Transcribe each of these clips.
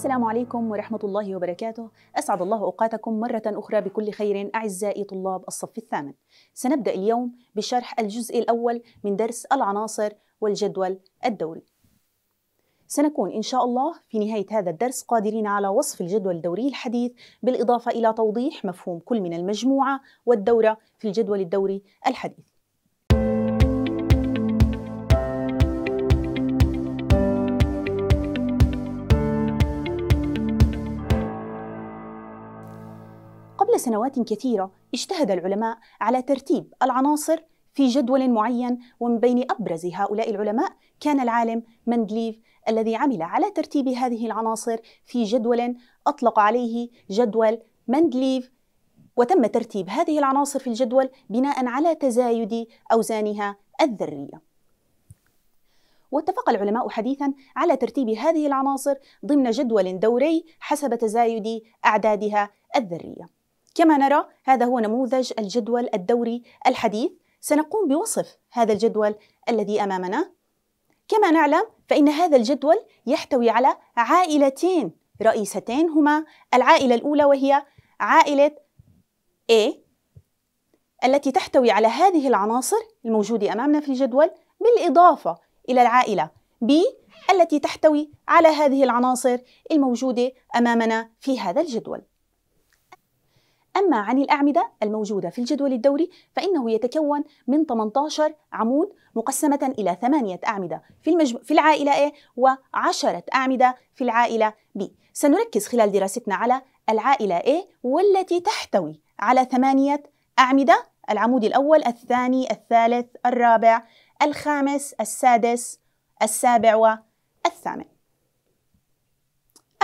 السلام عليكم ورحمة الله وبركاته أسعد الله أوقاتكم مرة أخرى بكل خير أعزائي طلاب الصف الثامن سنبدأ اليوم بشرح الجزء الأول من درس العناصر والجدول الدوري سنكون إن شاء الله في نهاية هذا الدرس قادرين على وصف الجدول الدوري الحديث بالإضافة إلى توضيح مفهوم كل من المجموعة والدورة في الجدول الدوري الحديث سنوات كثيرة اجتهد العلماء على ترتيب العناصر في جدول معين ومن بين أبرز هؤلاء العلماء كان العالم مندليف الذي عمل على ترتيب هذه العناصر في جدول أطلق عليه جدول مندليف وتم ترتيب هذه العناصر في الجدول بناء على تزايد أوزانها الذرية واتفق العلماء حديثا على ترتيب هذه العناصر ضمن جدول دوري حسب تزايد أعدادها الذريه كما نرى هذا هو نموذج الجدول الدوري الحديث سنقوم بوصف هذا الجدول الذي أمامنا كما نعلم فإن هذا الجدول يحتوي على عائلتين رئيستين هما العائلة الأولى وهي عائلة A التي تحتوي على هذه العناصر الموجودة أمامنا في الجدول بالإضافة إلى العائلة B التي تحتوي على هذه العناصر الموجودة أمامنا في هذا الجدول أما عن الأعمدة الموجودة في الجدول الدوري فإنه يتكون من 18 عمود مقسمة إلى 8 أعمدة في, المجم... في العائلة A و10 أعمدة في العائلة B سنركز خلال دراستنا على العائلة A والتي تحتوي على ثمانية أعمدة العمود الأول الثاني الثالث الرابع الخامس السادس السابع والثامن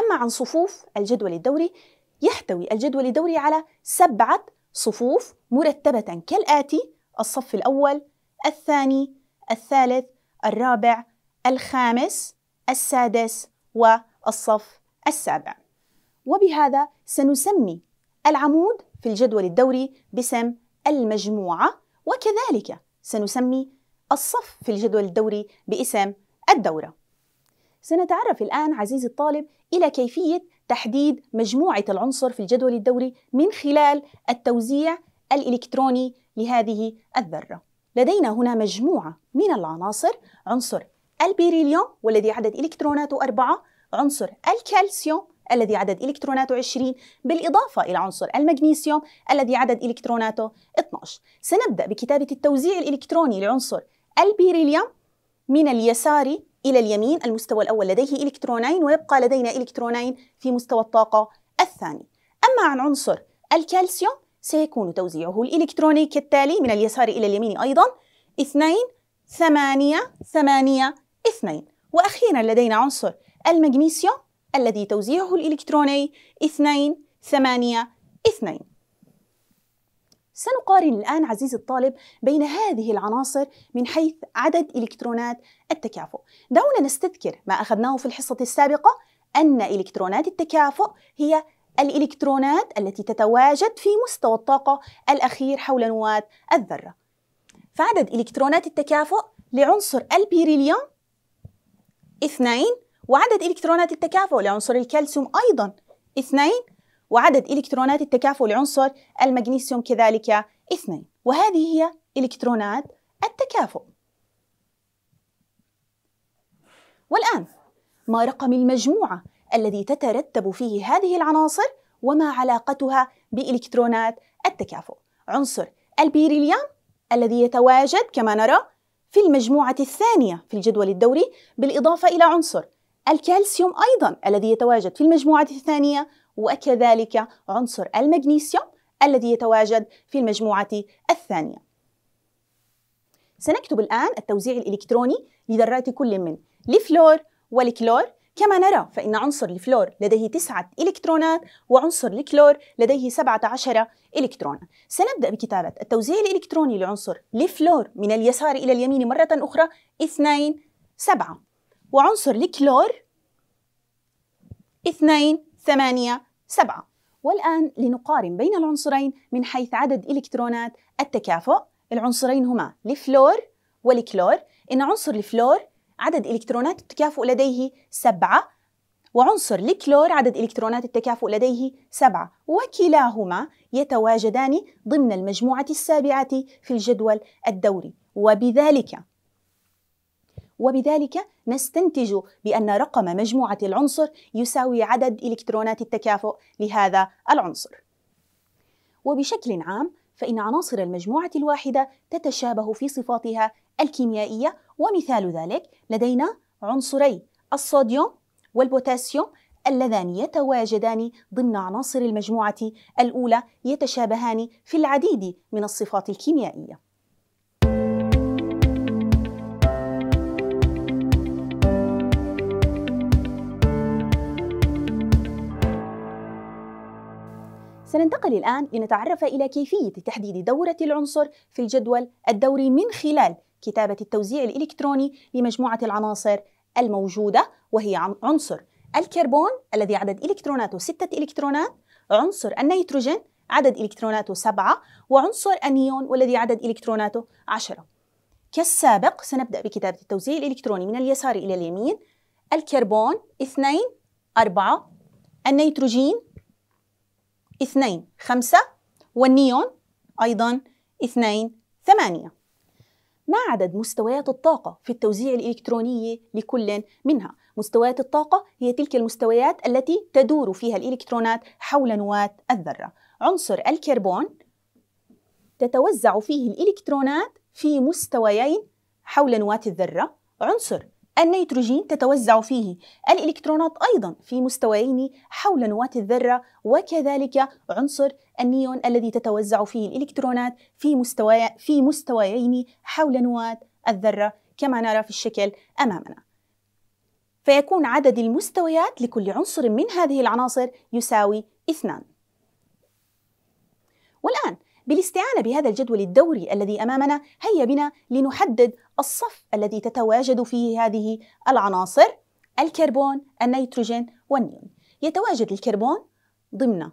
أما عن صفوف الجدول الدوري يحتوي الجدول الدوري على سبعة صفوف مرتبة كالآتي الصف الأول الثاني الثالث الرابع الخامس السادس والصف السابع وبهذا سنسمي العمود في الجدول الدوري باسم المجموعة وكذلك سنسمي الصف في الجدول الدوري باسم الدورة سنتعرف الآن عزيزي الطالب إلى كيفية تحديد مجموعة العنصر في الجدول الدوري من خلال التوزيع الإلكتروني لهذه الذرة لدينا هنا مجموعة من العناصر عنصر البيريليوم والذي عدد إلكتروناته أربعة عنصر الكالسيوم الذي عدد إلكتروناته 20 بالإضافة إلى عنصر المغنيسيوم الذي عدد إلكتروناته 12 سنبدأ بكتابة التوزيع الإلكتروني لعنصر البيريليوم من اليسار إلى اليمين المستوى الأول لديه إلكترونين ويبقى لدينا إلكترونين في مستوى الطاقة الثاني أما عن عنصر الكالسيوم سيكون توزيعه الإلكتروني كالتالي من اليسار إلى اليمين أيضا اثنين ثمانية ثمانية اثنين وأخيرا لدينا عنصر المغنيسيوم الذي توزيعه الإلكتروني اثنين ثمانية اثنين سنقارن الآن عزيزي الطالب بين هذه العناصر من حيث عدد إلكترونات التكافؤ دعونا نستذكر ما أخذناه في الحصة السابقة أن إلكترونات التكافؤ هي الإلكترونات التي تتواجد في مستوى الطاقة الأخير حول نواة الذرة فعدد إلكترونات التكافؤ لعنصر البيريليوم اثنين وعدد إلكترونات التكافؤ لعنصر الكالسيوم أيضا اثنين وعدد إلكترونات التكافؤ لعنصر المغنيسيوم كذلك اثنين وهذه هي إلكترونات التكافؤ والآن ما رقم المجموعة الذي تترتب فيه هذه العناصر وما علاقتها بإلكترونات التكافؤ عنصر البيريليوم الذي يتواجد كما نرى في المجموعة الثانية في الجدول الدوري بالإضافة إلى عنصر الكالسيوم أيضا الذي يتواجد في المجموعة الثانية وكذلك عنصر المغنيسيوم الذي يتواجد في المجموعة الثانية سنكتب الآن التوزيع الإلكتروني لذرات كل من الفلور والكلور كما نرى فإن عنصر الفلور لديه تسعة إلكترونات وعنصر الكلور لديه 17 إلكترون سنبدأ بكتابة التوزيع الإلكتروني لعنصر الفلور من اليسار إلى اليمين مرة أخرى 2 7 وعنصر الكلور 2 8 سبعة والآن لنقارن بين العنصرين من حيث عدد إلكترونات التكافؤ العنصرين هما الفلور والكلور إن عنصر الفلور عدد إلكترونات التكافؤ لديه سبعة وعنصر الكلور عدد إلكترونات التكافؤ لديه سبعة وكلاهما يتواجدان ضمن المجموعة السابعة في الجدول الدوري وبذلك وبذلك نستنتج بأن رقم مجموعة العنصر يساوي عدد إلكترونات التكافؤ لهذا العنصر. وبشكل عام فإن عناصر المجموعة الواحدة تتشابه في صفاتها الكيميائية ومثال ذلك لدينا عنصري الصوديوم والبوتاسيوم اللذان يتواجدان ضمن عناصر المجموعة الأولى يتشابهان في العديد من الصفات الكيميائية. سننتقل الآن لنتعرف إلى كيفية تحديد دورة العنصر في الجدول الدوري من خلال كتابة التوزيع الإلكتروني لمجموعة العناصر الموجودة وهي عنصر الكربون الذي عدد إلكتروناته ستة إلكترونات عنصر النيتروجين عدد إلكتروناته سبعة وعنصر النيون والذي عدد إلكتروناته عشرة كالسابق سنبدأ بكتابة التوزيع الإلكتروني من اليسار إلى اليمين الكربون اثنين أربعة النيتروجين اثنين خمسة والنيون أيضا اثنين ثمانية ما عدد مستويات الطاقة في التوزيع الإلكتروني لكل منها؟ مستويات الطاقة هي تلك المستويات التي تدور فيها الإلكترونات حول نواة الذرة عنصر الكربون تتوزع فيه الإلكترونات في مستويين حول نواة الذرة عنصر النيتروجين تتوزع فيه الإلكترونات أيضا في مستويين حول نواة الذرة وكذلك عنصر النيون الذي تتوزع فيه الإلكترونات في, مستوي في مستويين حول نواة الذرة كما نرى في الشكل أمامنا فيكون عدد المستويات لكل عنصر من هذه العناصر يساوي اثنان والآن بالاستعانة بهذا الجدول الدوري الذي أمامنا هيا بنا لنحدد الصف الذي تتواجد فيه هذه العناصر الكربون النيتروجين والنيون يتواجد الكربون ضمن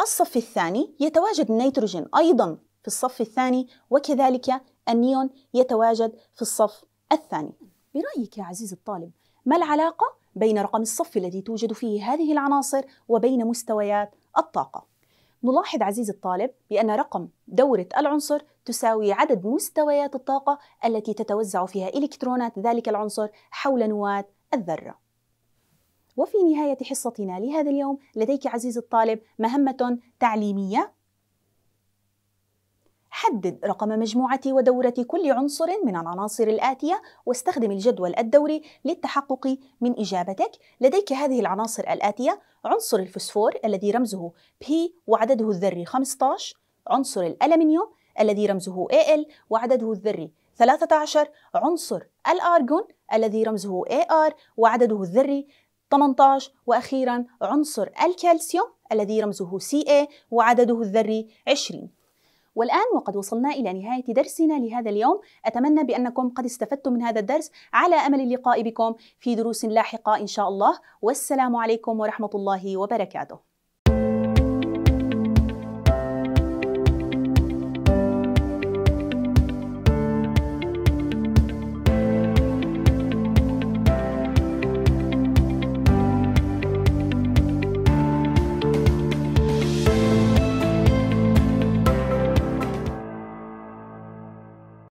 الصف الثاني يتواجد النيتروجين أيضا في الصف الثاني وكذلك النيون يتواجد في الصف الثاني برأيك يا عزيزي الطالب ما العلاقة بين رقم الصف الذي توجد فيه هذه العناصر وبين مستويات الطاقة نلاحظ عزيزي الطالب بأن رقم دورة العنصر تساوي عدد مستويات الطاقة التي تتوزع فيها إلكترونات ذلك العنصر حول نواة الذرة. وفي نهاية حصتنا لهذا اليوم لديك عزيزي الطالب مهمة تعليمية حدد رقم مجموعة ودورة كل عنصر من العناصر الآتية واستخدم الجدول الدوري للتحقق من إجابتك لديك هذه العناصر الآتية عنصر الفسفور الذي رمزه P وعدده الذري 15 عنصر الألمنيوم الذي رمزه Al وعدده الذري 13 عنصر الأرجون الذي رمزه AR وعدده الذري 18 وأخيرا عنصر الكالسيوم الذي رمزه Ca وعدده الذري 20 والآن وقد وصلنا إلى نهاية درسنا لهذا اليوم أتمنى بأنكم قد استفدتم من هذا الدرس على أمل اللقاء بكم في دروس لاحقة إن شاء الله والسلام عليكم ورحمة الله وبركاته